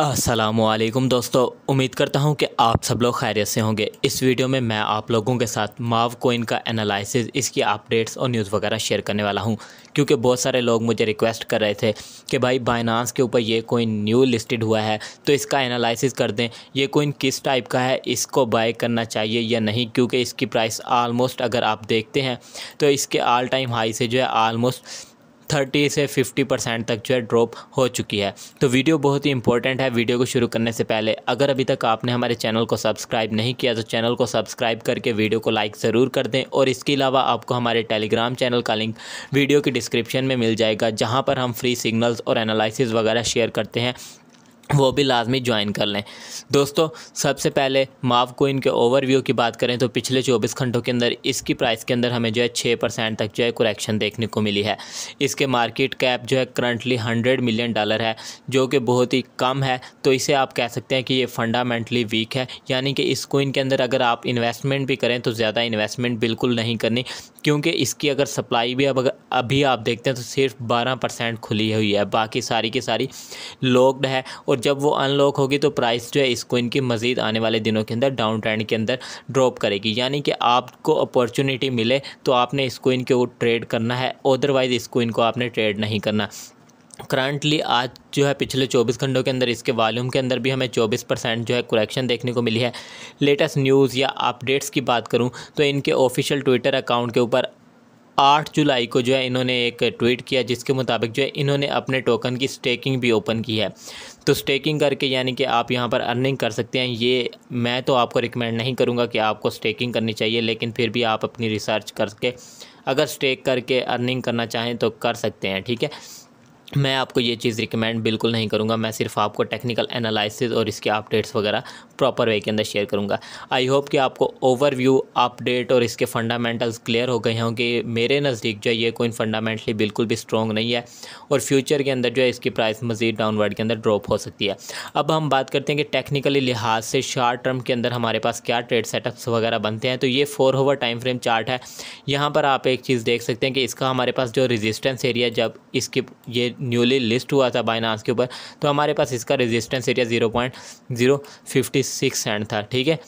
असलकुम दोस्तों उम्मीद करता हूँ कि आप सब लोग खैरियत से होंगे इस वीडियो में मैं आप लोगों के साथ माव कोइन का एनालिसिस इसकी अपडेट्स और न्यूज़ वगैरह शेयर करने वाला हूँ क्योंकि बहुत सारे लोग मुझे रिक्वेस्ट कर रहे थे कि भाई बाइनांस के ऊपर ये कोइन न्यू लिस्टेड हुआ है तो इसका एनालिसिस कर दें ये कोइन किस टाइप का है इसको बाय करना चाहिए या नहीं क्योंकि इसकी प्राइस आलमोस्ट अगर आप देखते हैं तो इसके आल टाइम हाई से जो है आलमोस्ट थर्टी से फिफ्टी परसेंट तक जो है ड्रॉप हो चुकी है तो वीडियो बहुत ही इंपॉर्टेंट है वीडियो को शुरू करने से पहले अगर अभी तक आपने हमारे चैनल को सब्सक्राइब नहीं किया तो चैनल को सब्सक्राइब करके वीडियो को लाइक ज़रूर कर दें और इसके अलावा आपको हमारे टेलीग्राम चैनल का लिंक वीडियो की डिस्क्रिप्शन में मिल जाएगा जहाँ पर हम फ्री सिग्नल्स और एनालिसिस वगैरह शेयर करते हैं वो भी लाजमी ज्वाइन कर लें दोस्तों सबसे पहले माव कोइन के ओवरव्यू की बात करें तो पिछले 24 घंटों के अंदर इसकी प्राइस के अंदर हमें जो है छः परसेंट तक जो है कुरेक्शन देखने को मिली है इसके मार्केट कैप जो है करंटली हंड्रेड मिलियन डॉलर है जो कि बहुत ही कम है तो इसे आप कह सकते हैं कि ये फंडामेंटली वीक है यानी कि इस कोइन के अंदर अगर आप इन्वेस्टमेंट भी करें तो ज़्यादा इन्वेस्टमेंट बिल्कुल नहीं करनी क्योंकि इसकी अगर सप्लाई भी अब अभी आप देखते हैं तो सिर्फ बारह परसेंट खुली हुई है बाकी सारी की सारी लोकड है और जब वो अनलॉक होगी तो प्राइस जो है इस कोइन की मज़ीद आने वाले दिनों के अंदर डाउन ट्रेंड के अंदर ड्रॉप करेगी यानी कि आपको अपॉर्चुनिटी मिले तो आपने इसको के वो ट्रेड करना है अदरवाइज़ कोइन को आपने ट्रेड नहीं करना करंटली आज जो है पिछले 24 घंटों के अंदर इसके वॉल्यूम के अंदर भी हमें 24 परसेंट जो है करेक्शन देखने को मिली है लेटेस्ट न्यूज़ या अपडेट्स की बात करूं तो इनके ऑफिशियल ट्विटर अकाउंट के ऊपर आठ जुलाई को जो है इन्होंने एक ट्वीट किया जिसके मुताबिक जो है इन्होंने अपने टोकन की स्टेकिंग भी ओपन की है तो स्टेकिंग करके यानी कि आप यहाँ पर अर्निंग कर सकते हैं ये मैं तो आपको रिकमेंड नहीं करूँगा कि आपको स्टेकिंग करनी चाहिए लेकिन फिर भी आप अपनी रिसर्च करके अगर स्टेक करके अर्निंग करना चाहें तो कर सकते हैं ठीक है मैं आपको ये चीज़ रिकमेंड बिल्कुल नहीं करूँगा मैं सिर्फ आपको टेक्निकल एनालिसिस और इसके अपडेट्स वगैरह प्रॉपर वे के अंदर शेयर करूँगा आई होप कि आपको ओवरव्यू अपडेट और इसके फंडामेंटल्स क्लियर हो गए होंगे मेरे नज़दीक जो है ये कोई फंडामेंटली बिल्कुल भी स्ट्रॉन्ग नहीं है और फ्यूचर के अंदर जो है इसकी प्राइस मज़ीद डाउनवर्ड के अंदर ड्रॉप हो सकती है अब हम बात करते हैं कि टेक्निकली लिहाज से शॉर्ट टर्म के अंदर हमारे पास क्या ट्रेड सेटअप्स वगैरह बनते हैं तो ये four hour time frame chart है यहाँ पर आप एक चीज़ देख सकते हैं कि इसका हमारे पास जो रजिस्टेंस एरिया जब इसकी ये न्यूली लिस्ट हुआ था बाइनास के ऊपर तो हमारे पास इसका resistance area zero point zero fifty six cent था ठीक है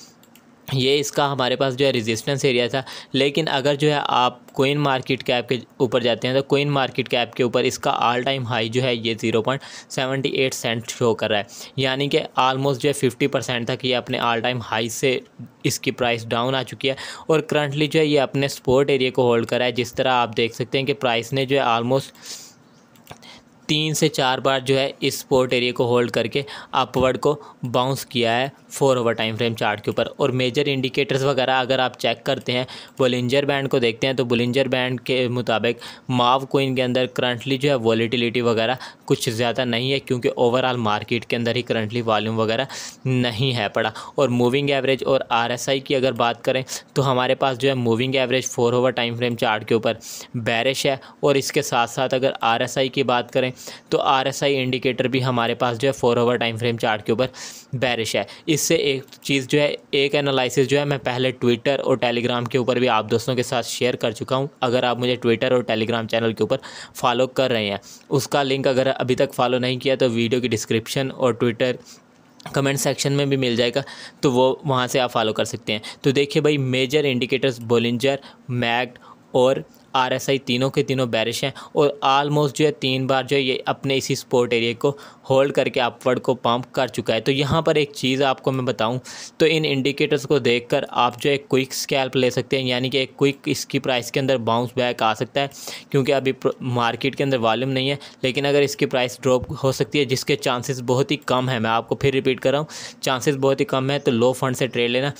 ये इसका हमारे पास जो है रेजिस्टेंस एरिया था लेकिन अगर जो है आप कोइन मार्केट कैप के ऊपर जाते हैं तो कोइन मार्केट कैप के ऊपर इसका ऑल टाइम हाई जो है ये zero point seventy eight cent show कर रहा है यानी कि आलमोस्ट जो है फिफ्टी परसेंट तक ये अपने ऑल टाइम हाई से इसकी प्राइस डाउन आ चुकी है और करंटली जो है ये अपने स्पोर्ट एरिया को होल्ड करा है जिस तरह आप देख सकते हैं कि प्राइस ने जो है आलमोस्ट तीन से चार बार जो है इस पोर्ट एरिया को होल्ड करके अपवर्ड को बाउंस किया है four hour time frame chart के ऊपर और मेजर इंडिकेटर्स वगैरह अगर आप चेक करते हैं बुलिंजर बैंड को देखते हैं तो बुलिंजर बैंड के मुताबिक माव कोइन के अंदर करंटली जो है वॉलीटिलिटी वगैरह कुछ ज़्यादा नहीं है क्योंकि ओवरऑल मार्केट के अंदर ही करंटली वॉल्यूम वगैरह नहीं है पड़ा और मूविंग एवरेज और आर की अगर बात करें तो हमारे पास जो है moving average four hour time frame chart के ऊपर बैरिश है और इसके साथ साथ अगर आर की बात करें तो आर इंडिकेटर भी हमारे पास जो है four hour time frame chart के ऊपर बैरिश है इस इससे एक चीज़ जो है एक एनालिसिस जो है मैं पहले ट्विटर और टेलीग्राम के ऊपर भी आप दोस्तों के साथ शेयर कर चुका हूँ अगर आप मुझे ट्विटर और टेलीग्राम चैनल के ऊपर फॉलो कर रहे हैं उसका लिंक अगर अभी तक फॉलो नहीं किया तो वीडियो की डिस्क्रिप्शन और ट्विटर कमेंट सेक्शन में भी मिल जाएगा तो वो वहाँ से आप फॉलो कर सकते हैं तो देखिए भाई मेजर इंडिकेटर्स बोलिंजर मैग और आरएसआई तीनों के तीनों बैरिश हैं और आलमोस्ट जो है तीन बार जो है ये अपने इसी सपोर्ट एरिया को होल्ड करके अपवर्ड को पम्प कर चुका है तो यहाँ पर एक चीज़ आपको मैं बताऊँ तो इन इंडिकेटर्स को देख कर आप जो है क्विक स्कैल्प ले सकते हैं यानी कि एक क्विक इसकी प्राइस के अंदर बाउंस बैक आ सकता है क्योंकि अभी मार्केट के अंदर वॉल्यूम नहीं है लेकिन अगर इसकी प्राइस ड्रॉप हो सकती है जिसके चांसेस बहुत ही कम है मैं आपको फिर रिपीट कर रहा हूँ चांसेस बहुत ही कम है तो लो फंड से ट्रेड लेना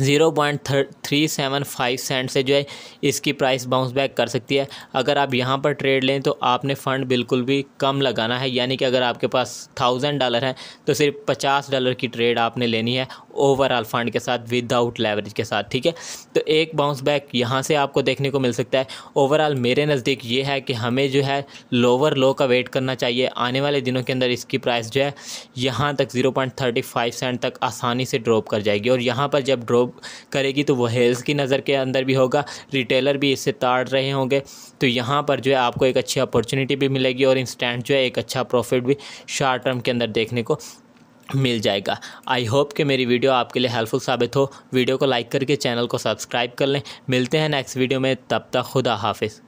zero point three seven five cent से जो है इसकी प्राइस बाउंस बैक कर सकती है अगर आप यहाँ पर ट्रेड लें तो आपने फ़ंड बिल्कुल भी कम लगाना है यानी कि अगर आपके पास थाउजेंड डॉलर है तो सिर्फ पचास डॉलर की ट्रेड आपने लेनी है ओवरऑल फंड के साथ विदाउट लेवरेज के साथ ठीक है तो एक बाउंस बैक यहाँ से आपको देखने को मिल सकता है ओवरऑल मेरे नज़दीक ये है कि हमें जो है लोअर लो का वेट करना चाहिए आने वाले दिनों के अंदर इसकी प्राइस जो है यहाँ तक 0.35 सेंट तक आसानी से ड्रॉप कर जाएगी और यहाँ पर जब ड्रॉप करेगी तो वो हेल्स की नज़र के अंदर भी होगा रिटेलर भी इससे ताड़ रहे होंगे तो यहाँ पर जो है आपको एक अच्छी अपॉर्चुनिटी भी मिलेगी और इंस्टेंट जो है एक अच्छा प्रॉफिट भी शॉर्ट टर्म के अंदर देखने को मिल जाएगा आई होप कि मेरी वीडियो आपके लिए हेल्पफुल साबित हो वीडियो को लाइक करके चैनल को सब्सक्राइब कर लें मिलते हैं नेक्स्ट वीडियो में तब तक खुदा हाफिज़